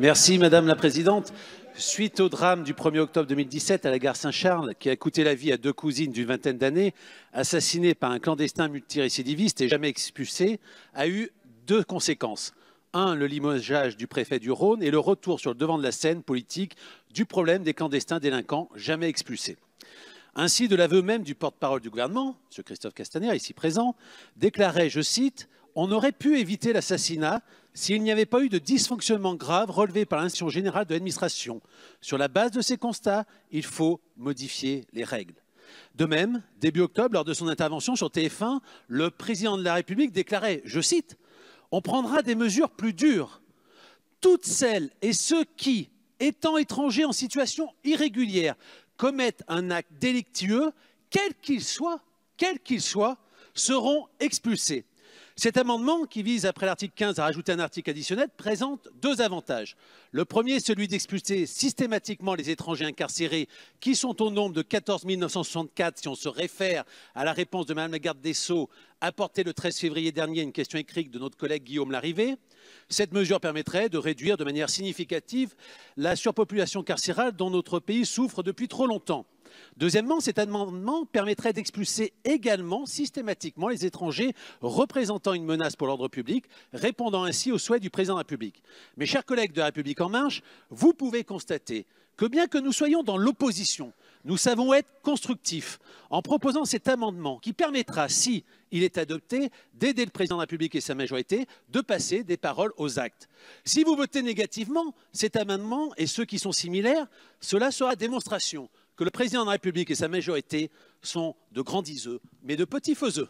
Merci Madame la Présidente. Suite au drame du 1er octobre 2017 à la gare Saint-Charles, qui a coûté la vie à deux cousines d'une vingtaine d'années, assassinées par un clandestin multirécidiviste et jamais expulsé, a eu deux conséquences. Un, le limogeage du préfet du Rhône et le retour sur le devant de la scène politique du problème des clandestins délinquants jamais expulsés. Ainsi, de l'aveu même du porte-parole du gouvernement, M. Christophe Castaner, ici présent, déclarait, je cite, On aurait pu éviter l'assassinat s'il n'y avait pas eu de dysfonctionnement grave relevé par l'institution générale de l'administration, sur la base de ces constats, il faut modifier les règles. De même, début octobre, lors de son intervention sur TF1, le président de la République déclarait, je cite, On prendra des mesures plus dures. Toutes celles et ceux qui, étant étrangers en situation irrégulière, commettent un acte délictueux, quel qu'il soit, quel qu'il soit, seront expulsés. Cet amendement, qui vise après l'article 15 à rajouter un article additionnel, présente deux avantages. Le premier, celui d'expulser systématiquement les étrangers incarcérés, qui sont au nombre de 14 964 si on se réfère à la réponse de Mme Lagarde garde apportée le 13 février dernier à une question écrite de notre collègue Guillaume Larrivé. Cette mesure permettrait de réduire de manière significative la surpopulation carcérale dont notre pays souffre depuis trop longtemps. Deuxièmement, cet amendement permettrait d'expulser également systématiquement les étrangers représentant une menace pour l'ordre public, répondant ainsi aux souhaits du président de la République. Mes chers collègues de la République en marche, vous pouvez constater que bien que nous soyons dans l'opposition, nous savons être constructifs en proposant cet amendement qui permettra, si il est adopté, d'aider le président de la République et sa majorité de passer des paroles aux actes. Si vous votez négativement cet amendement et ceux qui sont similaires, cela sera démonstration que le président de la République et sa majorité sont de grands mais de petits faiseux.